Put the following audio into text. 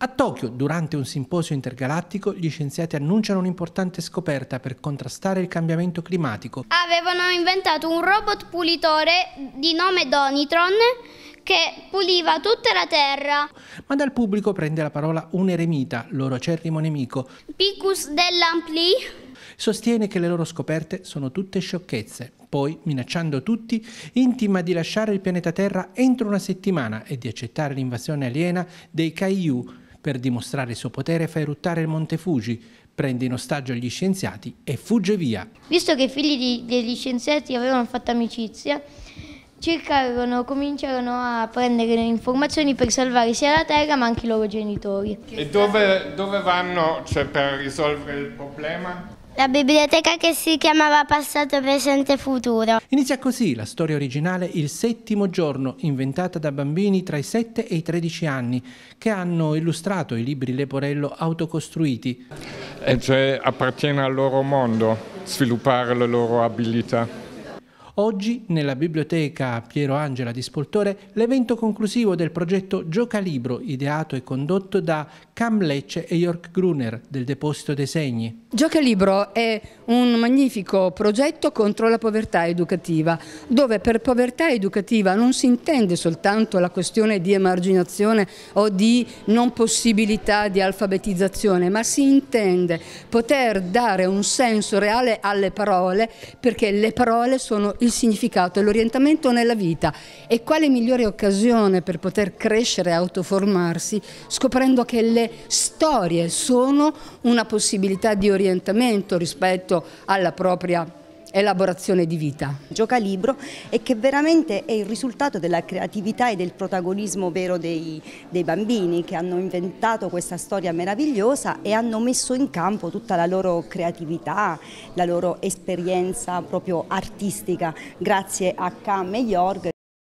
A Tokyo, durante un simposio intergalattico, gli scienziati annunciano un'importante scoperta per contrastare il cambiamento climatico. Avevano inventato un robot pulitore di nome Donitron che puliva tutta la terra. Ma dal pubblico prende la parola un eremita, loro acerrimo nemico. Picus dell'Ampli sostiene che le loro scoperte sono tutte sciocchezze. Poi, minacciando tutti, intima di lasciare il pianeta Terra entro una settimana e di accettare l'invasione aliena dei Caillou, per dimostrare il suo potere fa eruttare il Monte Fuji, prende in ostaggio gli scienziati e fugge via. Visto che i figli di, degli scienziati avevano fatto amicizia, cercarono, cominciarono a prendere le informazioni per salvare sia la terra ma anche i loro genitori. E dove, dove vanno cioè, per risolvere il problema? La biblioteca che si chiamava Passato, Presente e Futuro. Inizia così la storia originale Il settimo giorno, inventata da bambini tra i 7 e i 13 anni, che hanno illustrato i libri Leporello autocostruiti. E cioè appartiene al loro mondo sviluppare le loro abilità. Oggi nella biblioteca Piero Angela di Spoltore l'evento conclusivo del progetto Gioca Libro ideato e condotto da Cam Lecce e York Gruner del Deposito dei Segni. Gioca Libro è un magnifico progetto contro la povertà educativa dove per povertà educativa non si intende soltanto la questione di emarginazione o di non possibilità di alfabetizzazione ma si intende poter dare un senso reale alle parole perché le parole sono il il significato e l'orientamento nella vita e quale migliore occasione per poter crescere e autoformarsi scoprendo che le storie sono una possibilità di orientamento rispetto alla propria elaborazione di vita. Gioca libro e che veramente è il risultato della creatività e del protagonismo vero dei, dei, bambini che hanno inventato questa storia meravigliosa e hanno messo in campo tutta la loro creatività, la loro esperienza proprio artistica grazie a Cam e Jorg.